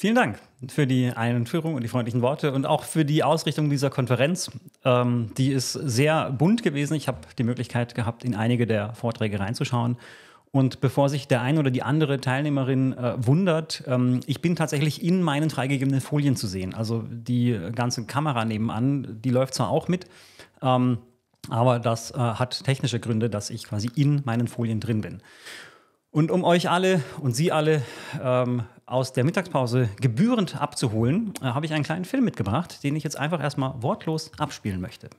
Vielen Dank für die Einführung und die freundlichen Worte und auch für die Ausrichtung dieser Konferenz. Ähm, die ist sehr bunt gewesen. Ich habe die Möglichkeit gehabt, in einige der Vorträge reinzuschauen. Und bevor sich der eine oder die andere Teilnehmerin äh, wundert, ähm, ich bin tatsächlich in meinen freigegebenen Folien zu sehen. Also die ganze Kamera nebenan, die läuft zwar auch mit, ähm, aber das äh, hat technische Gründe, dass ich quasi in meinen Folien drin bin. Und um euch alle und Sie alle ähm, aus der Mittagspause gebührend abzuholen, äh, habe ich einen kleinen Film mitgebracht, den ich jetzt einfach erstmal wortlos abspielen möchte.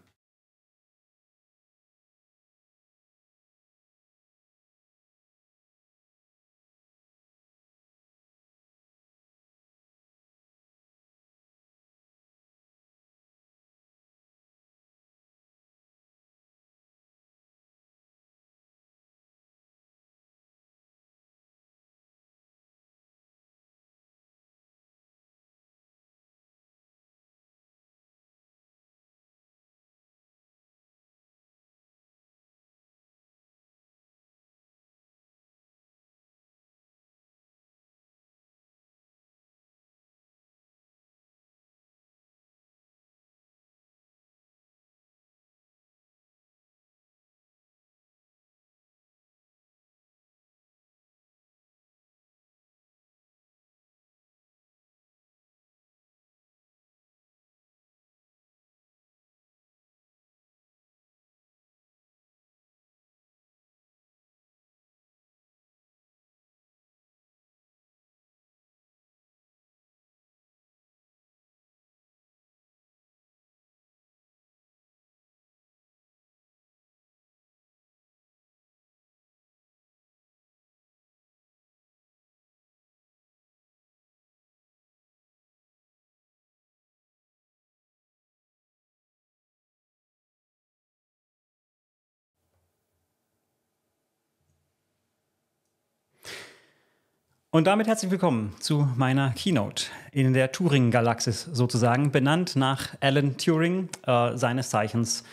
Und damit herzlich willkommen zu meiner Keynote in der Turing-Galaxis sozusagen, benannt nach Alan Turing, äh, seines Zeichens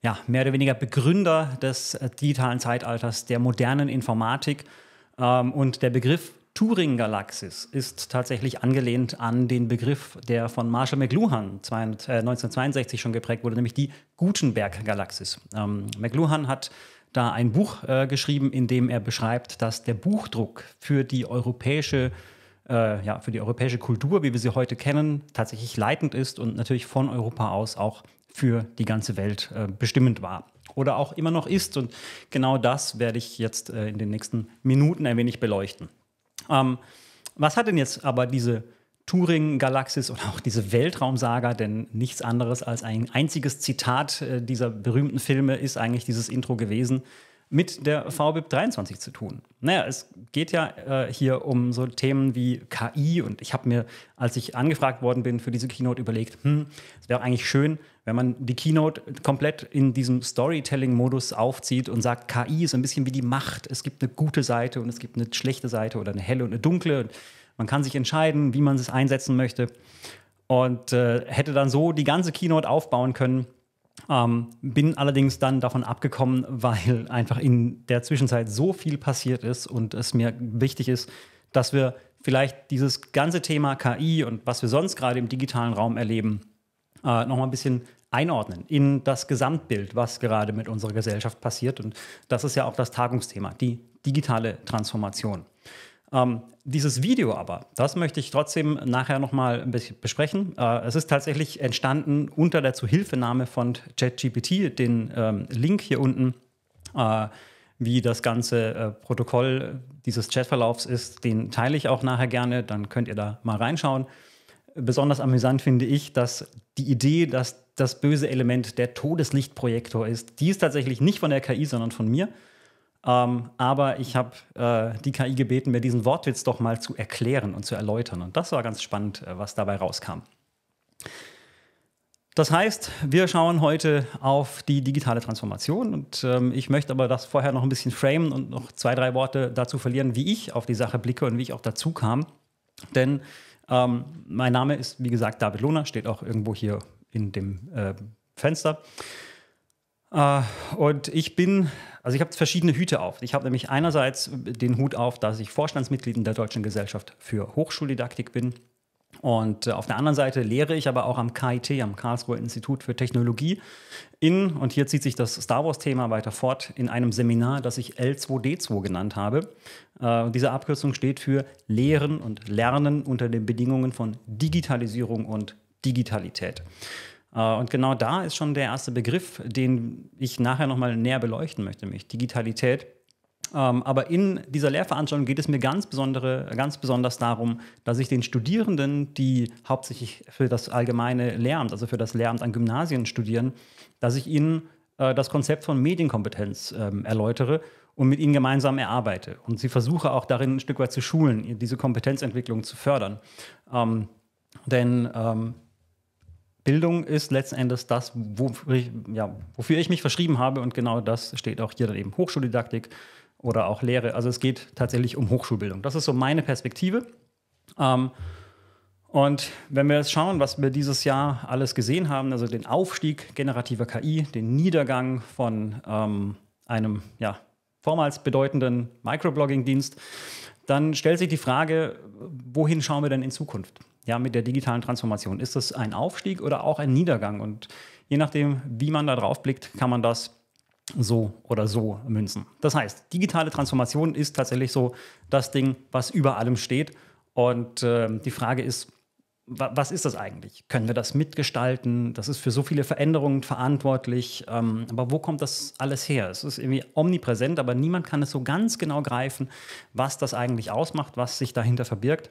ja, mehr oder weniger Begründer des digitalen Zeitalters, der modernen Informatik. Ähm, und der Begriff Turing-Galaxis ist tatsächlich angelehnt an den Begriff, der von Marshall McLuhan 1962 äh, schon geprägt wurde, nämlich die Gutenberg-Galaxis. Ähm, McLuhan hat da ein Buch äh, geschrieben, in dem er beschreibt, dass der Buchdruck für die europäische äh, ja, für die europäische Kultur, wie wir sie heute kennen, tatsächlich leitend ist und natürlich von Europa aus auch für die ganze Welt äh, bestimmend war oder auch immer noch ist. Und genau das werde ich jetzt äh, in den nächsten Minuten ein wenig beleuchten. Ähm, was hat denn jetzt aber diese Turing-Galaxis oder auch diese Weltraumsaga, denn nichts anderes als ein einziges Zitat äh, dieser berühmten Filme ist eigentlich dieses Intro gewesen, mit der VBIP 23 zu tun. Naja, es geht ja äh, hier um so Themen wie KI und ich habe mir, als ich angefragt worden bin für diese Keynote, überlegt, hm, es wäre eigentlich schön, wenn man die Keynote komplett in diesem Storytelling-Modus aufzieht und sagt, KI ist ein bisschen wie die Macht. Es gibt eine gute Seite und es gibt eine schlechte Seite oder eine helle und eine dunkle. Und man kann sich entscheiden, wie man es einsetzen möchte. Und äh, hätte dann so die ganze Keynote aufbauen können. Ähm, bin allerdings dann davon abgekommen, weil einfach in der Zwischenzeit so viel passiert ist und es mir wichtig ist, dass wir vielleicht dieses ganze Thema KI und was wir sonst gerade im digitalen Raum erleben, äh, nochmal ein bisschen einordnen in das Gesamtbild, was gerade mit unserer Gesellschaft passiert. Und das ist ja auch das Tagungsthema, die digitale Transformation. Ähm, dieses Video aber, das möchte ich trotzdem nachher nochmal besprechen. Äh, es ist tatsächlich entstanden unter der Zuhilfenahme von ChatGPT, den ähm, Link hier unten. Äh, wie das ganze äh, Protokoll dieses Chatverlaufs ist, den teile ich auch nachher gerne, dann könnt ihr da mal reinschauen. Besonders amüsant finde ich, dass die Idee, dass das böse Element der Todeslichtprojektor ist, die ist tatsächlich nicht von der KI, sondern von mir. Ähm, aber ich habe äh, die KI gebeten, mir diesen Wortwitz doch mal zu erklären und zu erläutern. Und das war ganz spannend, äh, was dabei rauskam. Das heißt, wir schauen heute auf die digitale Transformation und ähm, ich möchte aber das vorher noch ein bisschen framen und noch zwei, drei Worte dazu verlieren, wie ich auf die Sache blicke und wie ich auch dazu kam. Denn ähm, mein Name ist, wie gesagt, David Lohner, steht auch irgendwo hier in dem äh, Fenster. Äh, und ich bin, also ich habe verschiedene Hüte auf. Ich habe nämlich einerseits den Hut auf, dass ich Vorstandsmitglied in der Deutschen Gesellschaft für Hochschuldidaktik bin. Und äh, auf der anderen Seite lehre ich aber auch am KIT, am Karlsruher Institut für Technologie, in, und hier zieht sich das Star Wars-Thema weiter fort, in einem Seminar, das ich L2D2 genannt habe. Äh, diese Abkürzung steht für Lehren und Lernen unter den Bedingungen von Digitalisierung und Digitalität. Äh, und genau da ist schon der erste Begriff, den ich nachher nochmal näher beleuchten möchte, nämlich Digitalität. Ähm, aber in dieser Lehrveranstaltung geht es mir ganz, besondere, ganz besonders darum, dass ich den Studierenden, die hauptsächlich für das allgemeine Lehramt, also für das Lehramt an Gymnasien studieren, dass ich ihnen äh, das Konzept von Medienkompetenz ähm, erläutere und mit ihnen gemeinsam erarbeite. Und sie versuche auch darin ein Stück weit zu schulen, diese Kompetenzentwicklung zu fördern. Ähm, denn Bildung ist letzten Endes das, wofür ich, ja, wofür ich mich verschrieben habe und genau das steht auch hier dann eben Hochschuldidaktik oder auch Lehre. Also es geht tatsächlich um Hochschulbildung. Das ist so meine Perspektive. Ähm, und wenn wir jetzt schauen, was wir dieses Jahr alles gesehen haben, also den Aufstieg generativer KI, den Niedergang von ähm, einem ja, vormals bedeutenden Microblogging-Dienst, dann stellt sich die Frage, wohin schauen wir denn in Zukunft? ja, mit der digitalen Transformation? Ist das ein Aufstieg oder auch ein Niedergang? Und je nachdem, wie man da drauf blickt, kann man das so oder so münzen. Das heißt, digitale Transformation ist tatsächlich so das Ding, was über allem steht. Und äh, die Frage ist, wa was ist das eigentlich? Können wir das mitgestalten? Das ist für so viele Veränderungen verantwortlich. Ähm, aber wo kommt das alles her? Es ist irgendwie omnipräsent, aber niemand kann es so ganz genau greifen, was das eigentlich ausmacht, was sich dahinter verbirgt.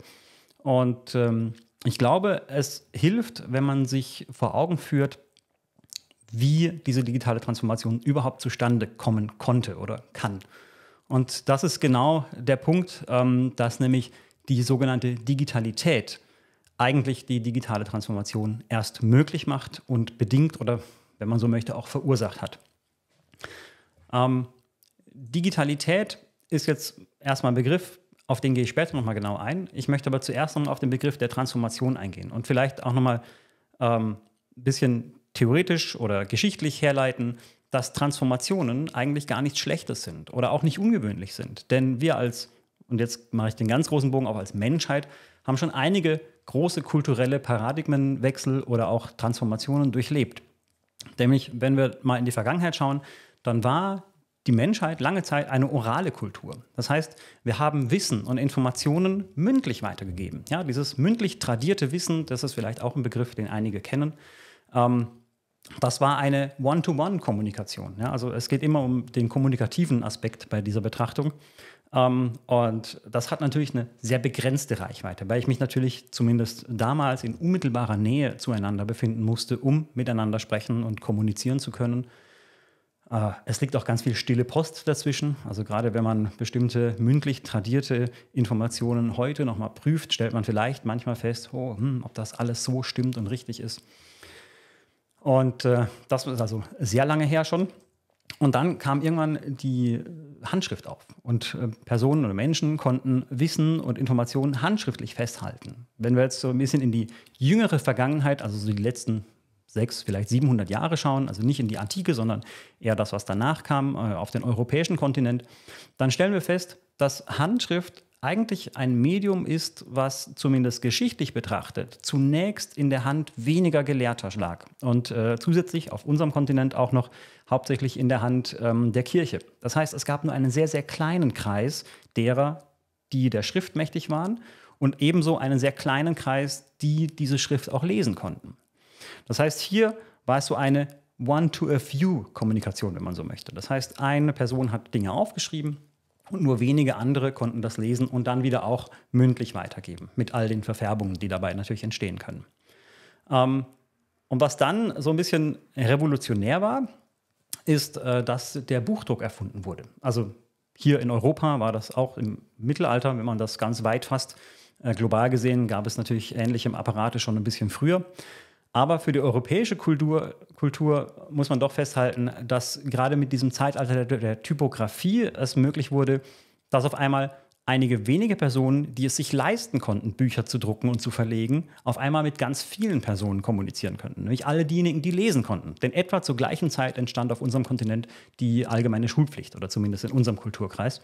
Und ähm, ich glaube, es hilft, wenn man sich vor Augen führt, wie diese digitale Transformation überhaupt zustande kommen konnte oder kann. Und das ist genau der Punkt, ähm, dass nämlich die sogenannte Digitalität eigentlich die digitale Transformation erst möglich macht und bedingt oder, wenn man so möchte, auch verursacht hat. Ähm, Digitalität ist jetzt erstmal ein Begriff, auf den gehe ich später nochmal genau ein. Ich möchte aber zuerst nochmal auf den Begriff der Transformation eingehen und vielleicht auch nochmal ein ähm, bisschen theoretisch oder geschichtlich herleiten, dass Transformationen eigentlich gar nichts Schlechtes sind oder auch nicht ungewöhnlich sind. Denn wir als, und jetzt mache ich den ganz großen Bogen auch als Menschheit, haben schon einige große kulturelle Paradigmenwechsel oder auch Transformationen durchlebt. Nämlich, wenn wir mal in die Vergangenheit schauen, dann war die Menschheit lange Zeit eine orale Kultur. Das heißt, wir haben Wissen und Informationen mündlich weitergegeben. Ja, dieses mündlich tradierte Wissen, das ist vielleicht auch ein Begriff, den einige kennen. Ähm, das war eine One-to-One-Kommunikation. Ja, also es geht immer um den kommunikativen Aspekt bei dieser Betrachtung. Ähm, und das hat natürlich eine sehr begrenzte Reichweite, weil ich mich natürlich zumindest damals in unmittelbarer Nähe zueinander befinden musste, um miteinander sprechen und kommunizieren zu können äh, es liegt auch ganz viel stille Post dazwischen. Also gerade wenn man bestimmte mündlich tradierte Informationen heute nochmal prüft, stellt man vielleicht manchmal fest, oh, hm, ob das alles so stimmt und richtig ist. Und äh, das ist also sehr lange her schon. Und dann kam irgendwann die Handschrift auf. Und äh, Personen oder Menschen konnten Wissen und Informationen handschriftlich festhalten. Wenn wir jetzt so ein bisschen in die jüngere Vergangenheit, also so die letzten sechs, vielleicht 700 Jahre schauen, also nicht in die Antike, sondern eher das, was danach kam, äh, auf den europäischen Kontinent, dann stellen wir fest, dass Handschrift eigentlich ein Medium ist, was zumindest geschichtlich betrachtet zunächst in der Hand weniger gelehrter lag und äh, zusätzlich auf unserem Kontinent auch noch hauptsächlich in der Hand ähm, der Kirche. Das heißt, es gab nur einen sehr, sehr kleinen Kreis derer, die der Schrift mächtig waren und ebenso einen sehr kleinen Kreis, die diese Schrift auch lesen konnten. Das heißt, hier war es so eine One-to-a-Few-Kommunikation, wenn man so möchte. Das heißt, eine Person hat Dinge aufgeschrieben und nur wenige andere konnten das lesen und dann wieder auch mündlich weitergeben, mit all den Verfärbungen, die dabei natürlich entstehen können. Ähm, und was dann so ein bisschen revolutionär war, ist, äh, dass der Buchdruck erfunden wurde. Also hier in Europa war das auch im Mittelalter, wenn man das ganz weit fasst, äh, global gesehen, gab es natürlich ähnliche Apparate schon ein bisschen früher. Aber für die europäische Kultur, Kultur muss man doch festhalten, dass gerade mit diesem Zeitalter der, der Typografie es möglich wurde, dass auf einmal einige wenige Personen, die es sich leisten konnten, Bücher zu drucken und zu verlegen, auf einmal mit ganz vielen Personen kommunizieren konnten. Nämlich alle diejenigen, die lesen konnten. Denn etwa zur gleichen Zeit entstand auf unserem Kontinent die allgemeine Schulpflicht oder zumindest in unserem Kulturkreis,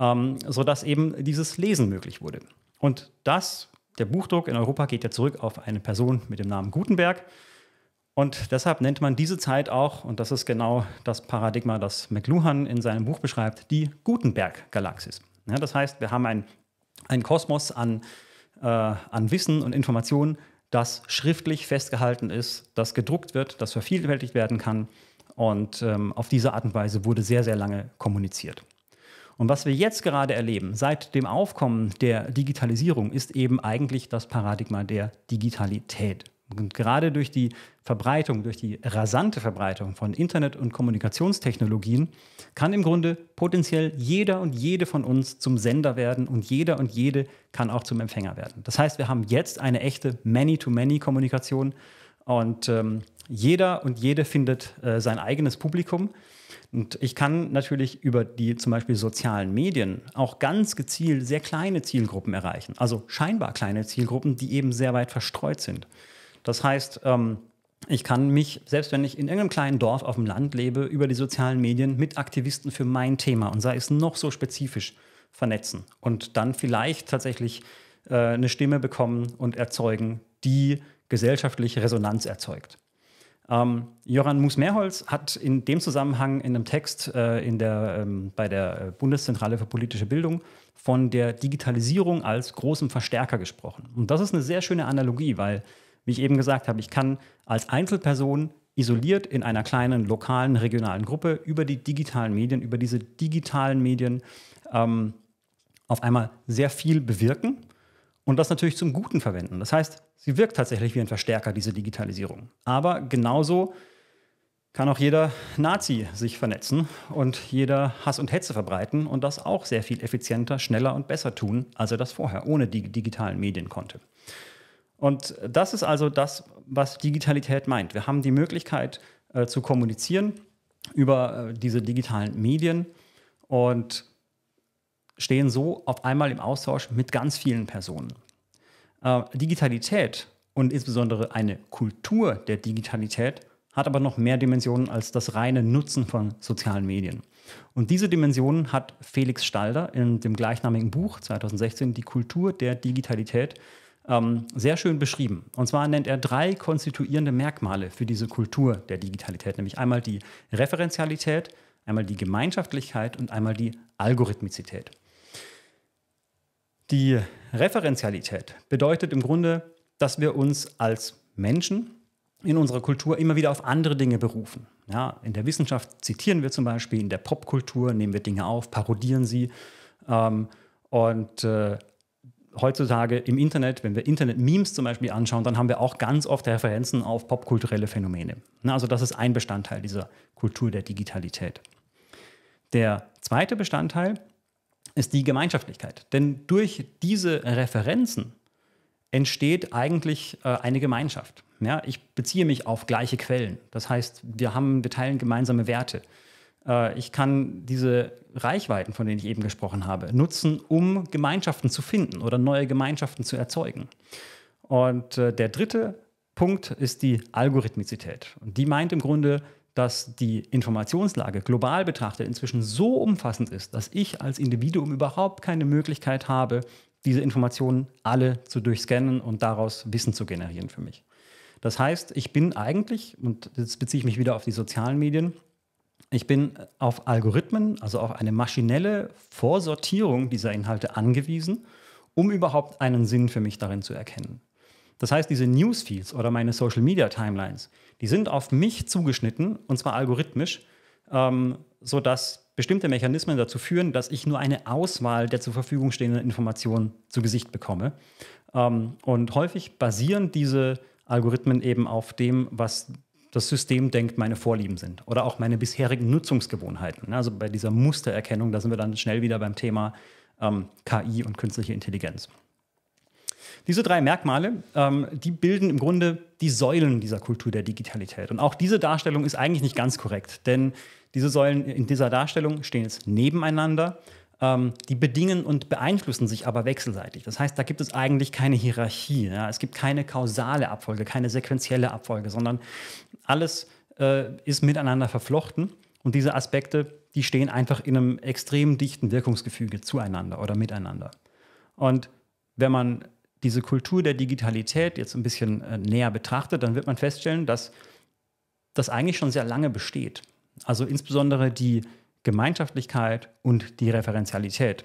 ähm, sodass eben dieses Lesen möglich wurde. Und das der Buchdruck in Europa geht ja zurück auf eine Person mit dem Namen Gutenberg. Und deshalb nennt man diese Zeit auch, und das ist genau das Paradigma, das McLuhan in seinem Buch beschreibt, die Gutenberg-Galaxis. Ja, das heißt, wir haben einen Kosmos an, äh, an Wissen und Informationen, das schriftlich festgehalten ist, das gedruckt wird, das vervielfältigt werden kann. Und ähm, auf diese Art und Weise wurde sehr, sehr lange kommuniziert. Und was wir jetzt gerade erleben, seit dem Aufkommen der Digitalisierung, ist eben eigentlich das Paradigma der Digitalität. Und gerade durch die Verbreitung, durch die rasante Verbreitung von Internet- und Kommunikationstechnologien kann im Grunde potenziell jeder und jede von uns zum Sender werden und jeder und jede kann auch zum Empfänger werden. Das heißt, wir haben jetzt eine echte Many-to-Many-Kommunikation und ähm, jeder und jede findet äh, sein eigenes Publikum. Und ich kann natürlich über die zum Beispiel sozialen Medien auch ganz gezielt sehr kleine Zielgruppen erreichen. Also scheinbar kleine Zielgruppen, die eben sehr weit verstreut sind. Das heißt, ähm, ich kann mich, selbst wenn ich in irgendeinem kleinen Dorf auf dem Land lebe, über die sozialen Medien mit Aktivisten für mein Thema und sei es noch so spezifisch vernetzen und dann vielleicht tatsächlich äh, eine Stimme bekommen und erzeugen, die gesellschaftliche Resonanz erzeugt. Ähm, Joran Mus-Mehrholz hat in dem Zusammenhang in einem Text äh, in der, ähm, bei der äh, Bundeszentrale für politische Bildung von der Digitalisierung als großem Verstärker gesprochen. Und das ist eine sehr schöne Analogie, weil, wie ich eben gesagt habe, ich kann als Einzelperson isoliert in einer kleinen lokalen, regionalen Gruppe über die digitalen Medien, über diese digitalen Medien ähm, auf einmal sehr viel bewirken und das natürlich zum Guten verwenden. Das heißt, sie wirkt tatsächlich wie ein Verstärker, diese Digitalisierung. Aber genauso kann auch jeder Nazi sich vernetzen und jeder Hass und Hetze verbreiten und das auch sehr viel effizienter, schneller und besser tun, als er das vorher ohne die digitalen Medien konnte. Und das ist also das, was Digitalität meint. Wir haben die Möglichkeit äh, zu kommunizieren über äh, diese digitalen Medien und stehen so auf einmal im Austausch mit ganz vielen Personen. Äh, Digitalität und insbesondere eine Kultur der Digitalität hat aber noch mehr Dimensionen als das reine Nutzen von sozialen Medien. Und diese Dimensionen hat Felix Stalder in dem gleichnamigen Buch 2016 Die Kultur der Digitalität ähm, sehr schön beschrieben. Und zwar nennt er drei konstituierende Merkmale für diese Kultur der Digitalität, nämlich einmal die Referenzialität, einmal die Gemeinschaftlichkeit und einmal die Algorithmizität. Die Referenzialität bedeutet im Grunde, dass wir uns als Menschen in unserer Kultur immer wieder auf andere Dinge berufen. Ja, in der Wissenschaft zitieren wir zum Beispiel, in der Popkultur nehmen wir Dinge auf, parodieren sie. Ähm, und äh, heutzutage im Internet, wenn wir Internet-Memes zum Beispiel anschauen, dann haben wir auch ganz oft Referenzen auf popkulturelle Phänomene. Na, also das ist ein Bestandteil dieser Kultur der Digitalität. Der zweite Bestandteil ist die Gemeinschaftlichkeit. Denn durch diese Referenzen entsteht eigentlich äh, eine Gemeinschaft. Ja, ich beziehe mich auf gleiche Quellen. Das heißt, wir, haben, wir teilen gemeinsame Werte. Äh, ich kann diese Reichweiten, von denen ich eben gesprochen habe, nutzen, um Gemeinschaften zu finden oder neue Gemeinschaften zu erzeugen. Und äh, der dritte Punkt ist die Algorithmizität. Und die meint im Grunde, dass die Informationslage global betrachtet inzwischen so umfassend ist, dass ich als Individuum überhaupt keine Möglichkeit habe, diese Informationen alle zu durchscannen und daraus Wissen zu generieren für mich. Das heißt, ich bin eigentlich, und jetzt beziehe ich mich wieder auf die sozialen Medien, ich bin auf Algorithmen, also auf eine maschinelle Vorsortierung dieser Inhalte angewiesen, um überhaupt einen Sinn für mich darin zu erkennen. Das heißt, diese Newsfeeds oder meine Social Media Timelines, die sind auf mich zugeschnitten und zwar algorithmisch, ähm, sodass bestimmte Mechanismen dazu führen, dass ich nur eine Auswahl der zur Verfügung stehenden Informationen zu Gesicht bekomme. Ähm, und häufig basieren diese Algorithmen eben auf dem, was das System denkt, meine Vorlieben sind oder auch meine bisherigen Nutzungsgewohnheiten. Also bei dieser Mustererkennung, da sind wir dann schnell wieder beim Thema ähm, KI und künstliche Intelligenz. Diese drei Merkmale, ähm, die bilden im Grunde die Säulen dieser Kultur der Digitalität. Und auch diese Darstellung ist eigentlich nicht ganz korrekt, denn diese Säulen in dieser Darstellung stehen jetzt nebeneinander. Ähm, die bedingen und beeinflussen sich aber wechselseitig. Das heißt, da gibt es eigentlich keine Hierarchie. Ja? Es gibt keine kausale Abfolge, keine sequentielle Abfolge, sondern alles äh, ist miteinander verflochten. Und diese Aspekte, die stehen einfach in einem extrem dichten Wirkungsgefüge zueinander oder miteinander. Und wenn man diese Kultur der Digitalität jetzt ein bisschen äh, näher betrachtet, dann wird man feststellen, dass das eigentlich schon sehr lange besteht. Also insbesondere die Gemeinschaftlichkeit und die Referenzialität.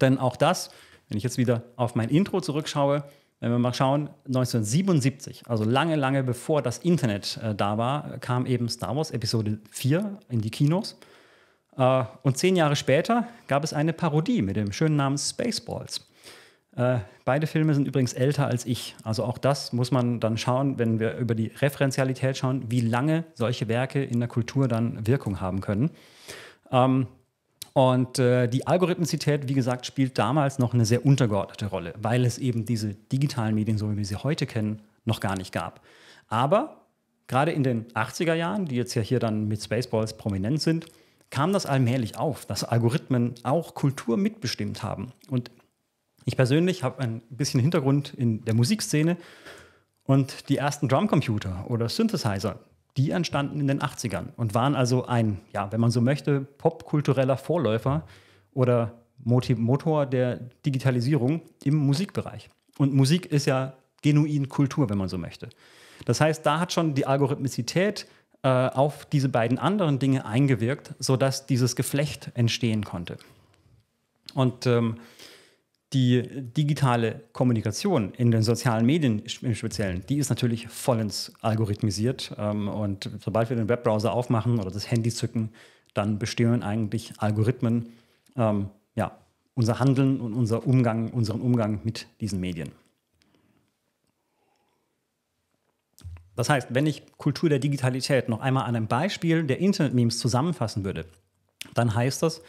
Denn auch das, wenn ich jetzt wieder auf mein Intro zurückschaue, wenn wir mal schauen, 1977, also lange, lange bevor das Internet äh, da war, kam eben Star Wars Episode 4 in die Kinos. Äh, und zehn Jahre später gab es eine Parodie mit dem schönen Namen Spaceballs. Äh, beide Filme sind übrigens älter als ich. Also auch das muss man dann schauen, wenn wir über die Referenzialität schauen, wie lange solche Werke in der Kultur dann Wirkung haben können. Ähm, und äh, die Algorithmizität, wie gesagt, spielt damals noch eine sehr untergeordnete Rolle, weil es eben diese digitalen Medien, so wie wir sie heute kennen, noch gar nicht gab. Aber gerade in den 80er Jahren, die jetzt ja hier dann mit Spaceballs prominent sind, kam das allmählich auf, dass Algorithmen auch Kultur mitbestimmt haben. Und ich persönlich habe ein bisschen Hintergrund in der Musikszene und die ersten Drumcomputer oder Synthesizer, die entstanden in den 80ern und waren also ein, ja, wenn man so möchte, popkultureller Vorläufer oder Motor der Digitalisierung im Musikbereich. Und Musik ist ja genuin Kultur, wenn man so möchte. Das heißt, da hat schon die Algorithmizität äh, auf diese beiden anderen Dinge eingewirkt, sodass dieses Geflecht entstehen konnte. Und ähm, die digitale Kommunikation in den sozialen Medien im Speziellen, die ist natürlich vollends algorithmisiert. Ähm, und sobald wir den Webbrowser aufmachen oder das Handy zücken, dann bestimmen eigentlich Algorithmen ähm, ja, unser Handeln und unser Umgang, unseren Umgang mit diesen Medien. Das heißt, wenn ich Kultur der Digitalität noch einmal an einem Beispiel der Internet-Memes zusammenfassen würde, dann heißt das,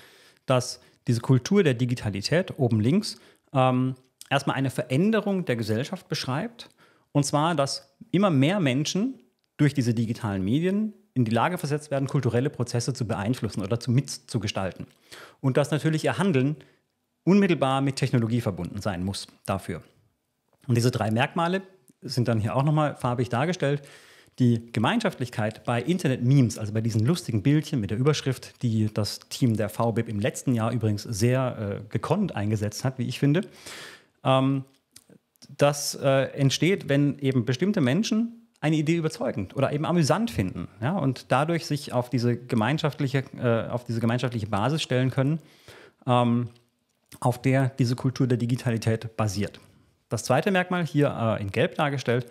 dass diese Kultur der Digitalität oben links ähm, erstmal eine Veränderung der Gesellschaft beschreibt. Und zwar, dass immer mehr Menschen durch diese digitalen Medien in die Lage versetzt werden, kulturelle Prozesse zu beeinflussen oder zu mitzugestalten. Und dass natürlich ihr Handeln unmittelbar mit Technologie verbunden sein muss dafür. Und diese drei Merkmale sind dann hier auch nochmal farbig dargestellt die Gemeinschaftlichkeit bei Internet-Memes, also bei diesen lustigen Bildchen mit der Überschrift, die das Team der VBIP im letzten Jahr übrigens sehr äh, gekonnt eingesetzt hat, wie ich finde, ähm, das äh, entsteht, wenn eben bestimmte Menschen eine Idee überzeugend oder eben amüsant finden ja, und dadurch sich auf diese gemeinschaftliche, äh, auf diese gemeinschaftliche Basis stellen können, ähm, auf der diese Kultur der Digitalität basiert. Das zweite Merkmal hier äh, in Gelb dargestellt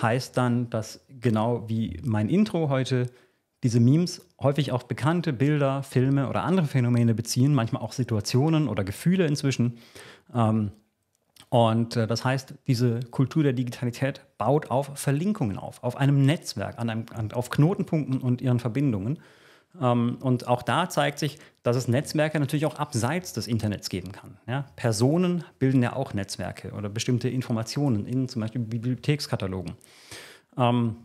heißt dann, dass genau wie mein Intro heute diese Memes häufig auf bekannte Bilder, Filme oder andere Phänomene beziehen, manchmal auch Situationen oder Gefühle inzwischen. Ähm, und äh, das heißt, diese Kultur der Digitalität baut auf Verlinkungen auf, auf einem Netzwerk, an einem, auf Knotenpunkten und ihren Verbindungen. Ähm, und auch da zeigt sich, dass es Netzwerke natürlich auch abseits des Internets geben kann. Ja, Personen bilden ja auch Netzwerke oder bestimmte Informationen in zum Beispiel Bibliothekskatalogen. Ähm,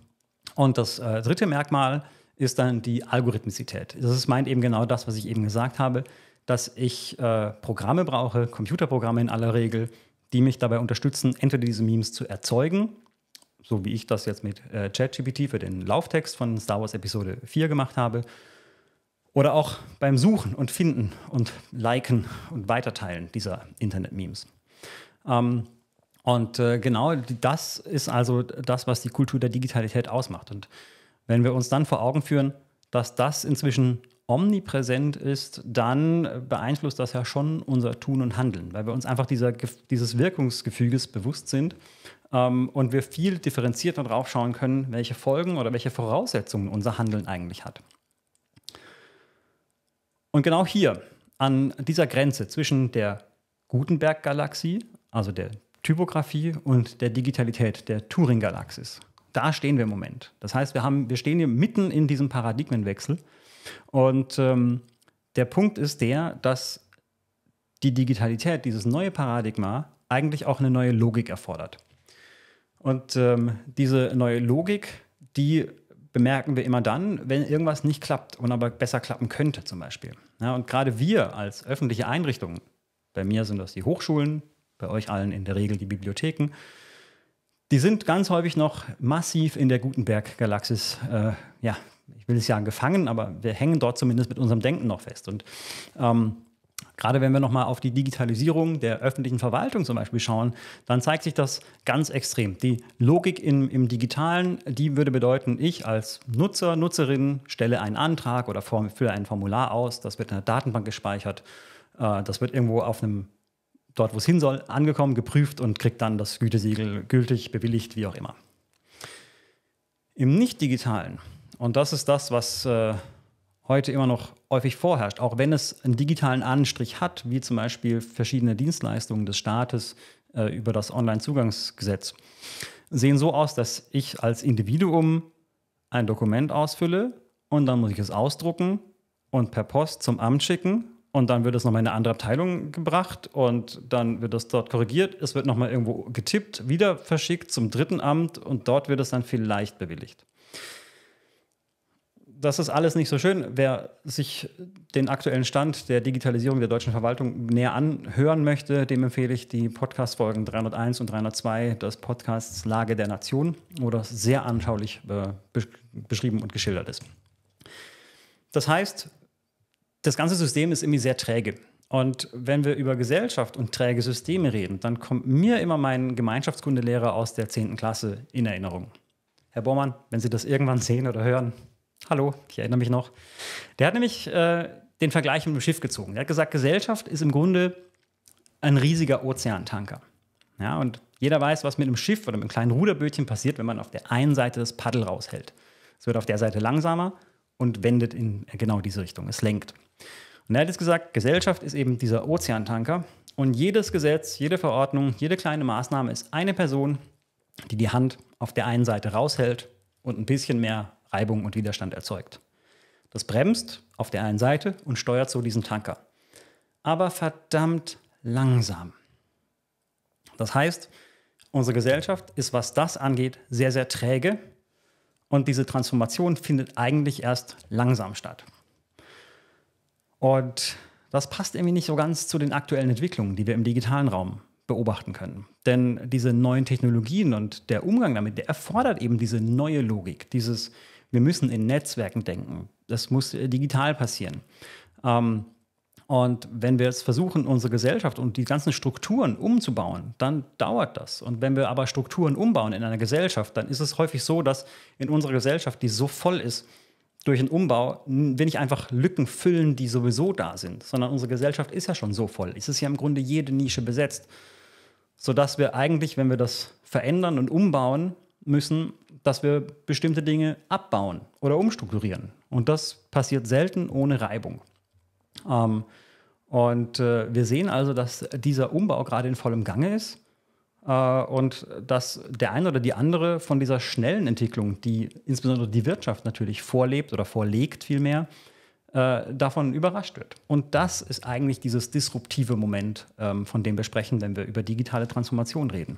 und das äh, dritte Merkmal ist dann die Algorithmizität. Das meint eben genau das, was ich eben gesagt habe, dass ich äh, Programme brauche, Computerprogramme in aller Regel, die mich dabei unterstützen, entweder diese Memes zu erzeugen, so wie ich das jetzt mit äh, ChatGPT für den Lauftext von Star Wars Episode 4 gemacht habe, oder auch beim Suchen und Finden und Liken und Weiterteilen dieser Internet-Memes. Ähm, und äh, genau das ist also das, was die Kultur der Digitalität ausmacht. Und wenn wir uns dann vor Augen führen, dass das inzwischen omnipräsent ist, dann beeinflusst das ja schon unser Tun und Handeln, weil wir uns einfach dieser, dieses Wirkungsgefüges bewusst sind ähm, und wir viel differenzierter drauf schauen können, welche Folgen oder welche Voraussetzungen unser Handeln eigentlich hat. Und genau hier, an dieser Grenze zwischen der Gutenberg-Galaxie, also der Typografie und der Digitalität, der Turing-Galaxis, da stehen wir im Moment. Das heißt, wir, haben, wir stehen hier mitten in diesem Paradigmenwechsel. Und ähm, der Punkt ist der, dass die Digitalität, dieses neue Paradigma, eigentlich auch eine neue Logik erfordert. Und ähm, diese neue Logik, die bemerken wir immer dann, wenn irgendwas nicht klappt und aber besser klappen könnte zum Beispiel. Ja, und gerade wir als öffentliche Einrichtungen, bei mir sind das die Hochschulen, bei euch allen in der Regel die Bibliotheken, die sind ganz häufig noch massiv in der Gutenberg-Galaxis, äh, ja, ich will es ja gefangen, aber wir hängen dort zumindest mit unserem Denken noch fest. Und ähm, Gerade wenn wir nochmal auf die Digitalisierung der öffentlichen Verwaltung zum Beispiel schauen, dann zeigt sich das ganz extrem. Die Logik im, im Digitalen, die würde bedeuten, ich als Nutzer, Nutzerin stelle einen Antrag oder fülle ein Formular aus, das wird in der Datenbank gespeichert, äh, das wird irgendwo auf einem dort, wo es hin soll, angekommen, geprüft und kriegt dann das Gütesiegel gültig, bewilligt, wie auch immer. Im Nicht-Digitalen, und das ist das, was äh, heute immer noch häufig vorherrscht, auch wenn es einen digitalen Anstrich hat, wie zum Beispiel verschiedene Dienstleistungen des Staates äh, über das Onlinezugangsgesetz, sehen so aus, dass ich als Individuum ein Dokument ausfülle und dann muss ich es ausdrucken und per Post zum Amt schicken und dann wird es nochmal in eine andere Abteilung gebracht und dann wird es dort korrigiert, es wird nochmal irgendwo getippt, wieder verschickt zum dritten Amt und dort wird es dann vielleicht bewilligt das ist alles nicht so schön. Wer sich den aktuellen Stand der Digitalisierung der deutschen Verwaltung näher anhören möchte, dem empfehle ich die Podcast-Folgen 301 und 302 des Podcasts Lage der Nation, wo das sehr anschaulich äh, beschrieben und geschildert ist. Das heißt, das ganze System ist irgendwie sehr träge. Und wenn wir über Gesellschaft und träge Systeme reden, dann kommt mir immer mein Gemeinschaftskundelehrer aus der 10. Klasse in Erinnerung. Herr Bormann, wenn Sie das irgendwann sehen oder hören, hallo, ich erinnere mich noch. Der hat nämlich äh, den Vergleich mit dem Schiff gezogen. Er hat gesagt, Gesellschaft ist im Grunde ein riesiger Ozeantanker. Ja, und jeder weiß, was mit einem Schiff oder mit einem kleinen Ruderbötchen passiert, wenn man auf der einen Seite das Paddel raushält. Es wird auf der Seite langsamer und wendet in genau diese Richtung. Es lenkt. Und er hat jetzt gesagt, Gesellschaft ist eben dieser Ozeantanker. Und jedes Gesetz, jede Verordnung, jede kleine Maßnahme ist eine Person, die die Hand auf der einen Seite raushält und ein bisschen mehr Reibung und Widerstand erzeugt. Das bremst auf der einen Seite und steuert so diesen Tanker. Aber verdammt langsam. Das heißt, unsere Gesellschaft ist, was das angeht, sehr, sehr träge und diese Transformation findet eigentlich erst langsam statt. Und das passt irgendwie nicht so ganz zu den aktuellen Entwicklungen, die wir im digitalen Raum beobachten können. Denn diese neuen Technologien und der Umgang damit, der erfordert eben diese neue Logik, dieses wir müssen in Netzwerken denken. Das muss äh, digital passieren. Ähm, und wenn wir jetzt versuchen, unsere Gesellschaft und die ganzen Strukturen umzubauen, dann dauert das. Und wenn wir aber Strukturen umbauen in einer Gesellschaft, dann ist es häufig so, dass in unserer Gesellschaft, die so voll ist, durch einen Umbau wir nicht einfach Lücken füllen, die sowieso da sind, sondern unsere Gesellschaft ist ja schon so voll. Es ist ja im Grunde jede Nische besetzt, sodass wir eigentlich, wenn wir das verändern und umbauen müssen, dass wir bestimmte Dinge abbauen oder umstrukturieren. Und das passiert selten ohne Reibung. Ähm, und äh, wir sehen also, dass dieser Umbau gerade in vollem Gange ist äh, und dass der eine oder die andere von dieser schnellen Entwicklung, die insbesondere die Wirtschaft natürlich vorlebt oder vorlegt vielmehr, äh, davon überrascht wird. Und das ist eigentlich dieses disruptive Moment, ähm, von dem wir sprechen, wenn wir über digitale Transformation reden.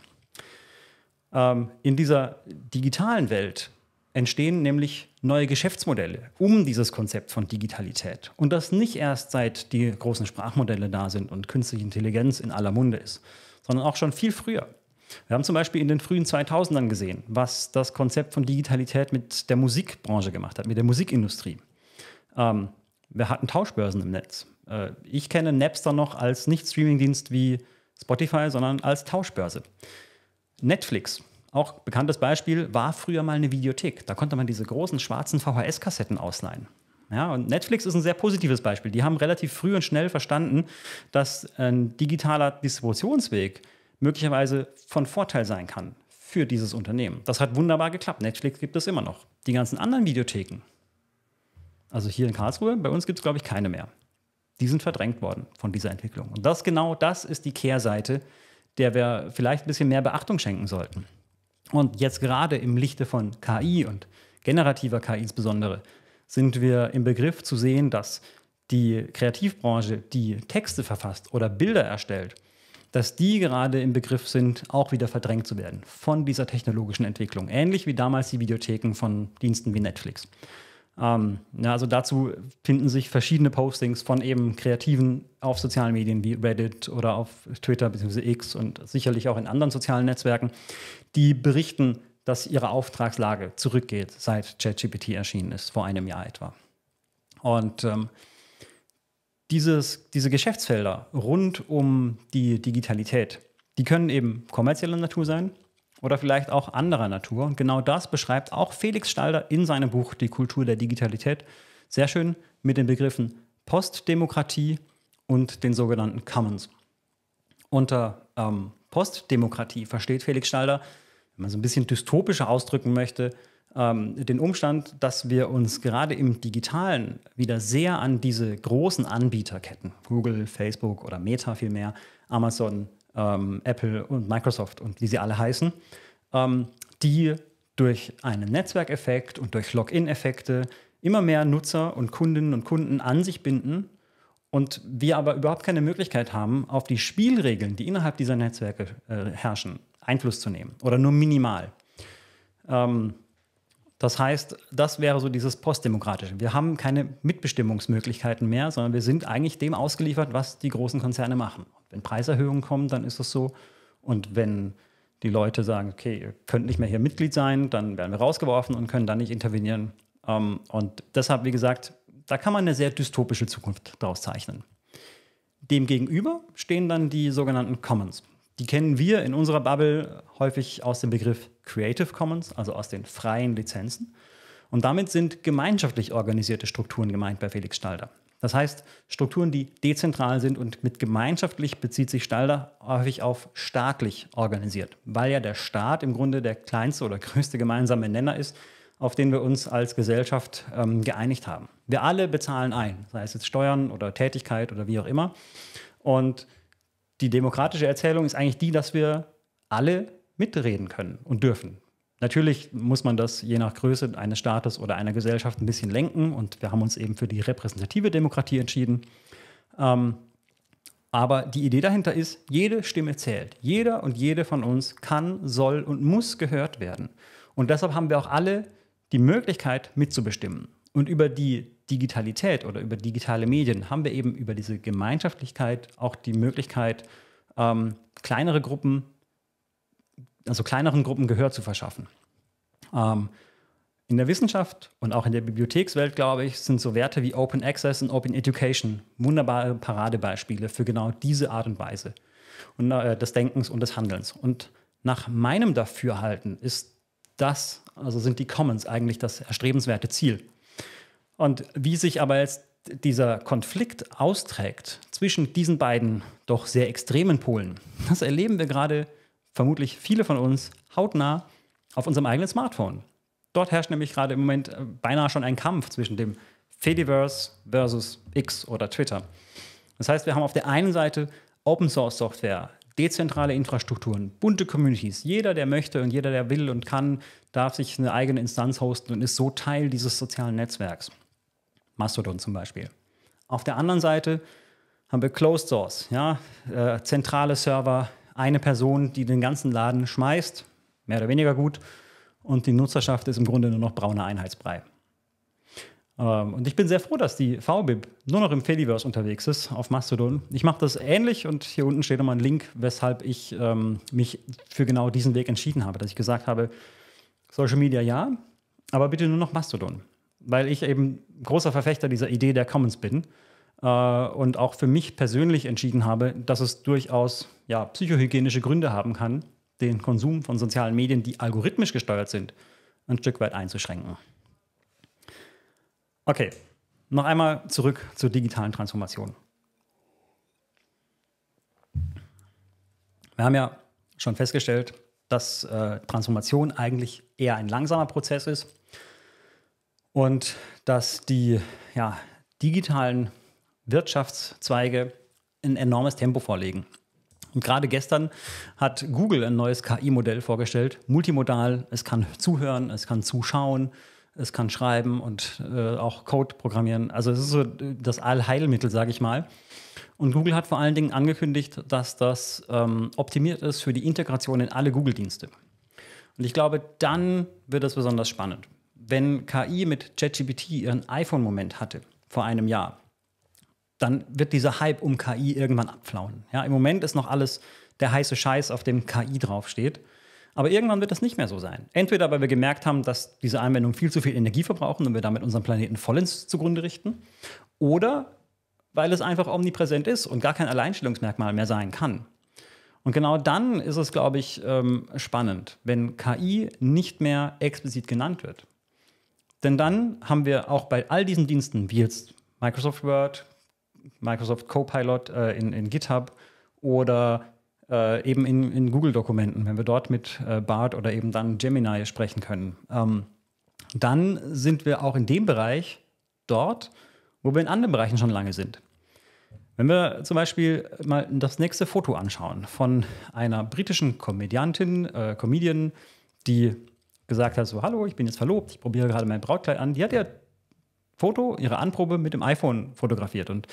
Ähm, in dieser digitalen Welt entstehen nämlich neue Geschäftsmodelle um dieses Konzept von Digitalität. Und das nicht erst seit die großen Sprachmodelle da sind und künstliche Intelligenz in aller Munde ist, sondern auch schon viel früher. Wir haben zum Beispiel in den frühen 2000ern gesehen, was das Konzept von Digitalität mit der Musikbranche gemacht hat, mit der Musikindustrie. Ähm, wir hatten Tauschbörsen im Netz. Äh, ich kenne Napster noch als nicht Streamingdienst wie Spotify, sondern als Tauschbörse. Netflix, auch bekanntes Beispiel, war früher mal eine Videothek. Da konnte man diese großen schwarzen VHS-Kassetten ausleihen. Ja, und Netflix ist ein sehr positives Beispiel. Die haben relativ früh und schnell verstanden, dass ein digitaler Distributionsweg möglicherweise von Vorteil sein kann für dieses Unternehmen. Das hat wunderbar geklappt. Netflix gibt es immer noch. Die ganzen anderen Videotheken, also hier in Karlsruhe, bei uns gibt es, glaube ich, keine mehr. Die sind verdrängt worden von dieser Entwicklung. Und das genau das ist die Kehrseite der wir vielleicht ein bisschen mehr Beachtung schenken sollten. Und jetzt gerade im Lichte von KI und generativer KI insbesondere sind wir im Begriff zu sehen, dass die Kreativbranche, die Texte verfasst oder Bilder erstellt, dass die gerade im Begriff sind, auch wieder verdrängt zu werden von dieser technologischen Entwicklung. Ähnlich wie damals die Videotheken von Diensten wie Netflix. Ähm, ja, also dazu finden sich verschiedene Postings von eben Kreativen auf sozialen Medien wie Reddit oder auf Twitter bzw. X und sicherlich auch in anderen sozialen Netzwerken, die berichten, dass ihre Auftragslage zurückgeht, seit ChatGPT erschienen ist, vor einem Jahr etwa. Und ähm, dieses, diese Geschäftsfelder rund um die Digitalität, die können eben kommerzieller Natur sein, oder vielleicht auch anderer Natur. Und genau das beschreibt auch Felix Stalder in seinem Buch Die Kultur der Digitalität sehr schön mit den Begriffen Postdemokratie und den sogenannten Commons. Unter ähm, Postdemokratie versteht Felix Stalder, wenn man so ein bisschen dystopischer ausdrücken möchte, ähm, den Umstand, dass wir uns gerade im digitalen wieder sehr an diese großen Anbieterketten, Google, Facebook oder Meta vielmehr, Amazon, ähm, Apple und Microsoft und wie sie alle heißen, ähm, die durch einen Netzwerkeffekt und durch Login-Effekte immer mehr Nutzer und Kundinnen und Kunden an sich binden und wir aber überhaupt keine Möglichkeit haben, auf die Spielregeln, die innerhalb dieser Netzwerke äh, herrschen, Einfluss zu nehmen oder nur minimal. Ähm, das heißt, das wäre so dieses Postdemokratische. Wir haben keine Mitbestimmungsmöglichkeiten mehr, sondern wir sind eigentlich dem ausgeliefert, was die großen Konzerne machen. Wenn Preiserhöhungen kommen, dann ist das so. Und wenn die Leute sagen, okay, ihr könnt nicht mehr hier Mitglied sein, dann werden wir rausgeworfen und können dann nicht intervenieren. Ähm, und deshalb, wie gesagt, da kann man eine sehr dystopische Zukunft daraus zeichnen. Demgegenüber stehen dann die sogenannten Commons. Die kennen wir in unserer Bubble häufig aus dem Begriff Creative Commons, also aus den freien Lizenzen. Und damit sind gemeinschaftlich organisierte Strukturen gemeint bei Felix Stalder. Das heißt, Strukturen, die dezentral sind und mit gemeinschaftlich bezieht sich Stalder häufig auf staatlich organisiert, weil ja der Staat im Grunde der kleinste oder größte gemeinsame Nenner ist, auf den wir uns als Gesellschaft ähm, geeinigt haben. Wir alle bezahlen ein, sei es jetzt Steuern oder Tätigkeit oder wie auch immer. Und die demokratische Erzählung ist eigentlich die, dass wir alle mitreden können und dürfen. Natürlich muss man das je nach Größe eines Staates oder einer Gesellschaft ein bisschen lenken und wir haben uns eben für die repräsentative Demokratie entschieden. Ähm, aber die Idee dahinter ist, jede Stimme zählt. Jeder und jede von uns kann, soll und muss gehört werden. Und deshalb haben wir auch alle die Möglichkeit mitzubestimmen. Und über die Digitalität oder über digitale Medien haben wir eben über diese Gemeinschaftlichkeit auch die Möglichkeit, ähm, kleinere Gruppen also kleineren Gruppen Gehör zu verschaffen. Ähm, in der Wissenschaft und auch in der Bibliothekswelt, glaube ich, sind so Werte wie Open Access und Open Education wunderbare Paradebeispiele für genau diese Art und Weise und, äh, des Denkens und des Handelns. Und nach meinem Dafürhalten ist das, also sind die Commons eigentlich das erstrebenswerte Ziel. Und wie sich aber jetzt dieser Konflikt austrägt zwischen diesen beiden doch sehr extremen Polen, das erleben wir gerade vermutlich viele von uns hautnah auf unserem eigenen Smartphone. Dort herrscht nämlich gerade im Moment äh, beinahe schon ein Kampf zwischen dem Fediverse versus X oder Twitter. Das heißt, wir haben auf der einen Seite Open Source Software, dezentrale Infrastrukturen, bunte Communities. Jeder, der möchte und jeder, der will und kann, darf sich eine eigene Instanz hosten und ist so Teil dieses sozialen Netzwerks. Mastodon zum Beispiel. Auf der anderen Seite haben wir Closed Source, ja, äh, zentrale Server, eine Person, die den ganzen Laden schmeißt, mehr oder weniger gut, und die Nutzerschaft ist im Grunde nur noch brauner Einheitsbrei. Ähm, und ich bin sehr froh, dass die VBIB nur noch im Fediverse unterwegs ist, auf Mastodon. Ich mache das ähnlich und hier unten steht nochmal ein Link, weshalb ich ähm, mich für genau diesen Weg entschieden habe, dass ich gesagt habe, Social Media ja, aber bitte nur noch Mastodon, weil ich eben großer Verfechter dieser Idee der Commons bin äh, und auch für mich persönlich entschieden habe, dass es durchaus ja, psychohygienische Gründe haben kann, den Konsum von sozialen Medien, die algorithmisch gesteuert sind, ein Stück weit einzuschränken. Okay, noch einmal zurück zur digitalen Transformation. Wir haben ja schon festgestellt, dass äh, Transformation eigentlich eher ein langsamer Prozess ist und dass die ja, digitalen Wirtschaftszweige ein enormes Tempo vorlegen. Und gerade gestern hat Google ein neues KI-Modell vorgestellt, multimodal. Es kann zuhören, es kann zuschauen, es kann schreiben und äh, auch Code programmieren. Also es ist so das Allheilmittel, sage ich mal. Und Google hat vor allen Dingen angekündigt, dass das ähm, optimiert ist für die Integration in alle Google-Dienste. Und ich glaube, dann wird es besonders spannend. Wenn KI mit ChatGPT ihren iPhone-Moment hatte vor einem Jahr, dann wird dieser Hype um KI irgendwann abflauen. Ja, Im Moment ist noch alles der heiße Scheiß, auf dem KI draufsteht. Aber irgendwann wird das nicht mehr so sein. Entweder, weil wir gemerkt haben, dass diese Anwendungen viel zu viel Energie verbrauchen und wir damit unseren Planeten vollends zugrunde richten. Oder weil es einfach omnipräsent ist und gar kein Alleinstellungsmerkmal mehr sein kann. Und genau dann ist es, glaube ich, ähm, spannend, wenn KI nicht mehr explizit genannt wird. Denn dann haben wir auch bei all diesen Diensten, wie jetzt Microsoft Word, Microsoft Copilot äh, in, in GitHub oder äh, eben in, in Google-Dokumenten, wenn wir dort mit äh, Bart oder eben dann Gemini sprechen können. Ähm, dann sind wir auch in dem Bereich dort, wo wir in anderen Bereichen schon lange sind. Wenn wir zum Beispiel mal das nächste Foto anschauen von einer britischen Komödiantin, äh, Comedian, die gesagt hat, so hallo, ich bin jetzt verlobt, ich probiere gerade mein Brautkleid an. Die hat ihr Foto, ihre Anprobe mit dem iPhone fotografiert und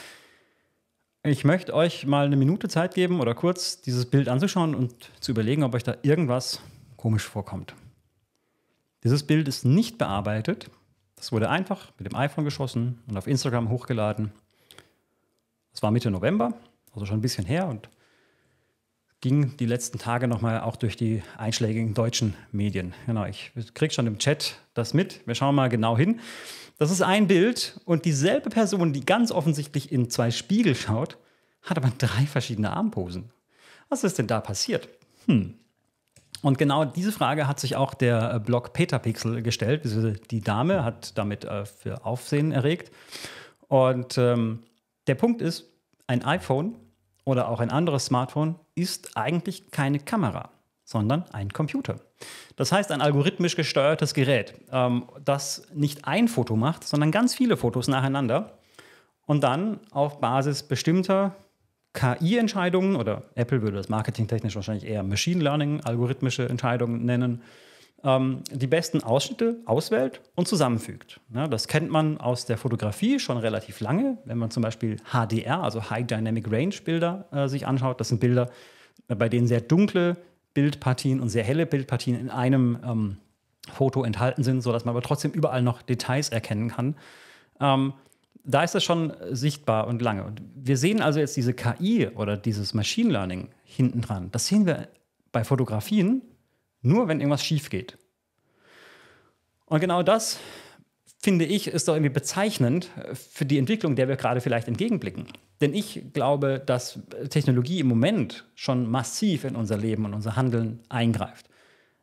ich möchte euch mal eine Minute Zeit geben oder kurz dieses Bild anzuschauen und zu überlegen, ob euch da irgendwas komisch vorkommt. Dieses Bild ist nicht bearbeitet. Das wurde einfach mit dem iPhone geschossen und auf Instagram hochgeladen. Es war Mitte November, also schon ein bisschen her und ging die letzten Tage nochmal auch durch die einschlägigen deutschen Medien. Genau, ich kriege schon im Chat das mit. Wir schauen mal genau hin. Das ist ein Bild und dieselbe Person, die ganz offensichtlich in zwei Spiegel schaut, hat aber drei verschiedene Armposen. Was ist denn da passiert? Hm. Und genau diese Frage hat sich auch der äh, Blog Petapixel gestellt. Die Dame hat damit äh, für Aufsehen erregt. Und ähm, der Punkt ist, ein iPhone oder auch ein anderes Smartphone ist eigentlich keine Kamera, sondern ein Computer. Das heißt, ein algorithmisch gesteuertes Gerät, ähm, das nicht ein Foto macht, sondern ganz viele Fotos nacheinander und dann auf Basis bestimmter KI-Entscheidungen oder Apple würde das marketingtechnisch wahrscheinlich eher Machine Learning, algorithmische Entscheidungen nennen, ähm, die besten Ausschnitte auswählt und zusammenfügt. Ja, das kennt man aus der Fotografie schon relativ lange. Wenn man zum Beispiel HDR, also High Dynamic Range Bilder, äh, sich anschaut, das sind Bilder, äh, bei denen sehr dunkle Bildpartien und sehr helle Bildpartien in einem ähm, Foto enthalten sind, sodass man aber trotzdem überall noch Details erkennen kann. Ähm, da ist das schon sichtbar und lange. Und wir sehen also jetzt diese KI oder dieses Machine Learning hinten dran. Das sehen wir bei Fotografien nur wenn irgendwas schief geht. Und genau das, finde ich, ist doch irgendwie bezeichnend für die Entwicklung, der wir gerade vielleicht entgegenblicken. Denn ich glaube, dass Technologie im Moment schon massiv in unser Leben und unser Handeln eingreift.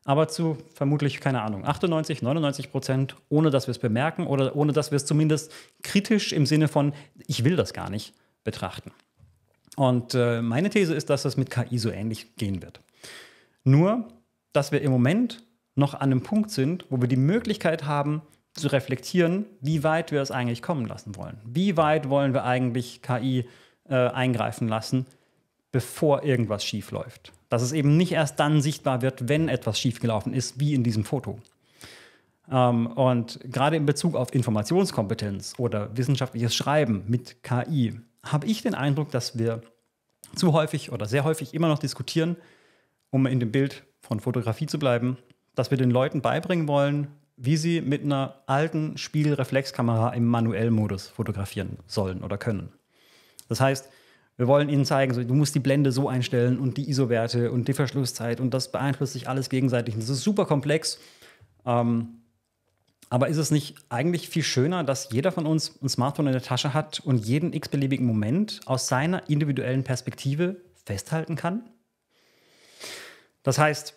Aber zu vermutlich, keine Ahnung, 98, 99 Prozent, ohne dass wir es bemerken oder ohne dass wir es zumindest kritisch im Sinne von, ich will das gar nicht, betrachten. Und äh, meine These ist, dass das mit KI so ähnlich gehen wird. Nur dass wir im Moment noch an einem Punkt sind, wo wir die Möglichkeit haben, zu reflektieren, wie weit wir es eigentlich kommen lassen wollen. Wie weit wollen wir eigentlich KI äh, eingreifen lassen, bevor irgendwas schiefläuft? Dass es eben nicht erst dann sichtbar wird, wenn etwas schiefgelaufen ist, wie in diesem Foto. Ähm, und gerade in Bezug auf Informationskompetenz oder wissenschaftliches Schreiben mit KI habe ich den Eindruck, dass wir zu häufig oder sehr häufig immer noch diskutieren, um in dem Bild von Fotografie zu bleiben, dass wir den Leuten beibringen wollen, wie sie mit einer alten Spielreflexkamera im Manuellmodus fotografieren sollen oder können. Das heißt, wir wollen ihnen zeigen, so, du musst die Blende so einstellen und die ISO-Werte und die Verschlusszeit und das beeinflusst sich alles gegenseitig. das ist super komplex. Ähm, aber ist es nicht eigentlich viel schöner, dass jeder von uns ein Smartphone in der Tasche hat und jeden x-beliebigen Moment aus seiner individuellen Perspektive festhalten kann? Das heißt,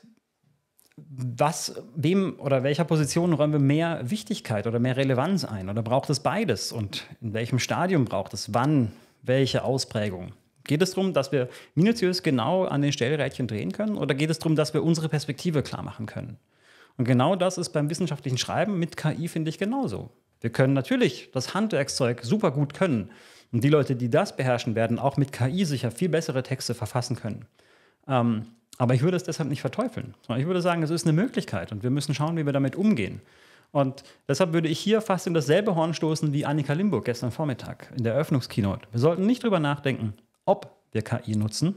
was, wem oder welcher Position räumen wir mehr Wichtigkeit oder mehr Relevanz ein? Oder braucht es beides? Und in welchem Stadium braucht es wann welche Ausprägung? Geht es darum, dass wir minutiös genau an den Stellrädchen drehen können? Oder geht es darum, dass wir unsere Perspektive klar machen können? Und genau das ist beim wissenschaftlichen Schreiben mit KI, finde ich, genauso. Wir können natürlich das Handwerkszeug super gut können. Und die Leute, die das beherrschen, werden auch mit KI sicher viel bessere Texte verfassen können. Ähm, aber ich würde es deshalb nicht verteufeln, sondern ich würde sagen, es ist eine Möglichkeit und wir müssen schauen, wie wir damit umgehen. Und deshalb würde ich hier fast in dasselbe Horn stoßen wie Annika Limburg gestern Vormittag in der Eröffnungskeynote. Wir sollten nicht darüber nachdenken, ob wir KI nutzen,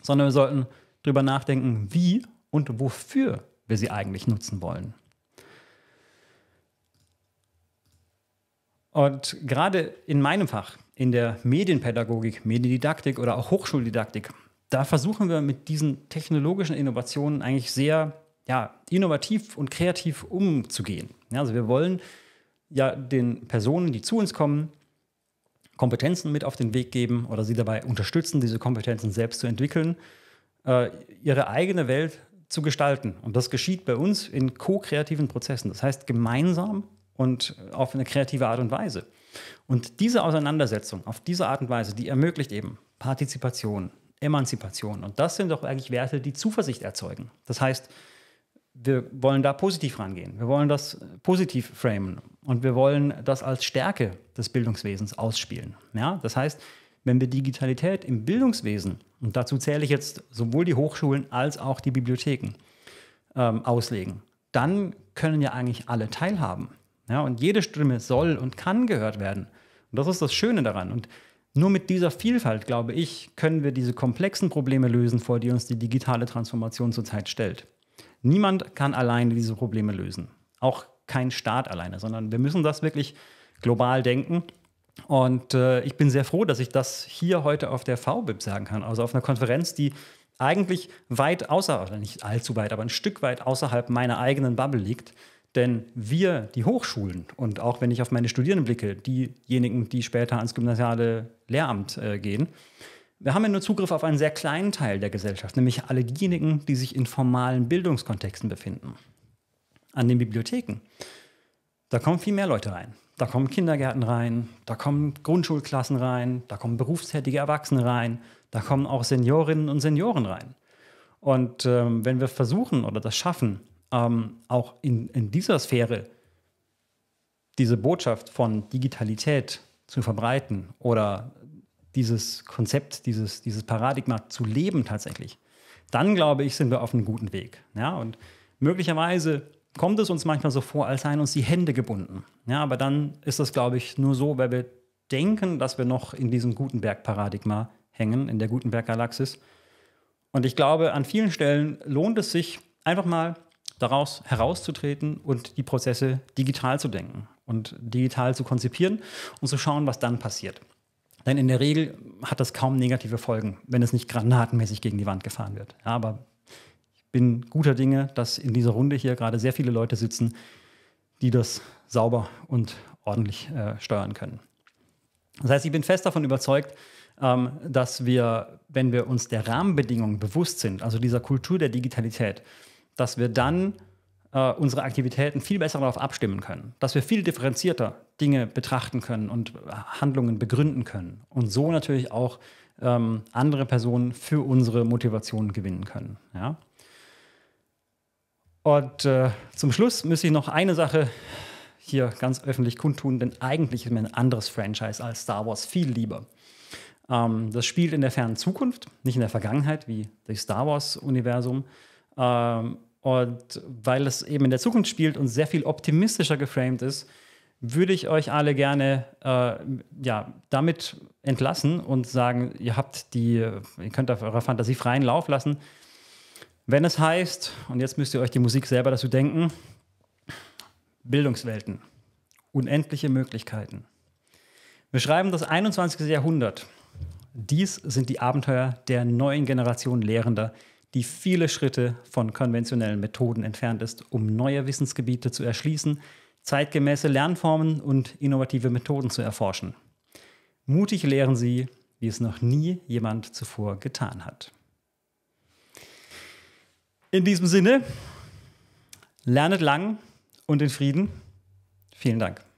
sondern wir sollten darüber nachdenken, wie und wofür wir sie eigentlich nutzen wollen. Und gerade in meinem Fach, in der Medienpädagogik, Mediendidaktik oder auch Hochschuldidaktik, da versuchen wir mit diesen technologischen Innovationen eigentlich sehr ja, innovativ und kreativ umzugehen. Ja, also wir wollen ja den Personen, die zu uns kommen, Kompetenzen mit auf den Weg geben oder sie dabei unterstützen, diese Kompetenzen selbst zu entwickeln, äh, ihre eigene Welt zu gestalten. Und das geschieht bei uns in ko-kreativen Prozessen. Das heißt gemeinsam und auf eine kreative Art und Weise. Und diese Auseinandersetzung auf diese Art und Weise, die ermöglicht eben Partizipation, Emanzipation. Und das sind doch eigentlich Werte, die Zuversicht erzeugen. Das heißt, wir wollen da positiv rangehen. Wir wollen das äh, positiv framen und wir wollen das als Stärke des Bildungswesens ausspielen. Ja, das heißt, wenn wir Digitalität im Bildungswesen, und dazu zähle ich jetzt sowohl die Hochschulen als auch die Bibliotheken, ähm, auslegen, dann können ja eigentlich alle teilhaben. Ja, und jede Stimme soll und kann gehört werden. Und das ist das Schöne daran. Und nur mit dieser Vielfalt, glaube ich, können wir diese komplexen Probleme lösen, vor die uns die digitale Transformation zurzeit stellt. Niemand kann alleine diese Probleme lösen. Auch kein Staat alleine, sondern wir müssen das wirklich global denken. Und äh, ich bin sehr froh, dass ich das hier heute auf der VBIP sagen kann, also auf einer Konferenz, die eigentlich weit außer, oder nicht allzu weit, aber ein Stück weit außerhalb meiner eigenen Bubble liegt denn wir, die Hochschulen und auch wenn ich auf meine Studierenden blicke, diejenigen, die später ans gymnasiale Lehramt äh, gehen, wir haben ja nur Zugriff auf einen sehr kleinen Teil der Gesellschaft, nämlich alle diejenigen, die sich in formalen Bildungskontexten befinden. An den Bibliotheken. Da kommen viel mehr Leute rein. Da kommen Kindergärten rein, da kommen Grundschulklassen rein, da kommen berufstätige Erwachsene rein, da kommen auch Seniorinnen und Senioren rein. Und ähm, wenn wir versuchen oder das schaffen, ähm, auch in, in dieser Sphäre diese Botschaft von Digitalität zu verbreiten oder dieses Konzept, dieses, dieses Paradigma zu leben tatsächlich, dann glaube ich, sind wir auf einem guten Weg. Ja, und möglicherweise kommt es uns manchmal so vor, als seien uns die Hände gebunden. Ja, aber dann ist das, glaube ich, nur so, weil wir denken, dass wir noch in diesem Gutenberg-Paradigma hängen, in der Gutenberg-Galaxis. Und ich glaube, an vielen Stellen lohnt es sich, einfach mal daraus herauszutreten und die Prozesse digital zu denken und digital zu konzipieren und zu schauen, was dann passiert. Denn in der Regel hat das kaum negative Folgen, wenn es nicht granatenmäßig gegen die Wand gefahren wird. Ja, aber ich bin guter Dinge, dass in dieser Runde hier gerade sehr viele Leute sitzen, die das sauber und ordentlich äh, steuern können. Das heißt, ich bin fest davon überzeugt, ähm, dass wir, wenn wir uns der Rahmenbedingungen bewusst sind, also dieser Kultur der Digitalität, dass wir dann äh, unsere Aktivitäten viel besser darauf abstimmen können, dass wir viel differenzierter Dinge betrachten können und äh, Handlungen begründen können und so natürlich auch ähm, andere Personen für unsere Motivation gewinnen können. Ja? Und äh, zum Schluss müsste ich noch eine Sache hier ganz öffentlich kundtun, denn eigentlich ist mir ein anderes Franchise als Star Wars viel lieber. Ähm, das spielt in der fernen Zukunft, nicht in der Vergangenheit wie das Star Wars-Universum. Ähm, und weil es eben in der Zukunft spielt und sehr viel optimistischer geframed ist, würde ich euch alle gerne äh, ja, damit entlassen und sagen, ihr habt die, ihr könnt auf eurer Fantasie freien Lauf lassen. Wenn es heißt, und jetzt müsst ihr euch die Musik selber dazu denken, Bildungswelten, unendliche Möglichkeiten. Wir schreiben das 21. Jahrhundert. Dies sind die Abenteuer der neuen Generation Lehrender, die viele Schritte von konventionellen Methoden entfernt ist, um neue Wissensgebiete zu erschließen, zeitgemäße Lernformen und innovative Methoden zu erforschen. Mutig lehren sie, wie es noch nie jemand zuvor getan hat. In diesem Sinne, lernet lang und in Frieden. Vielen Dank.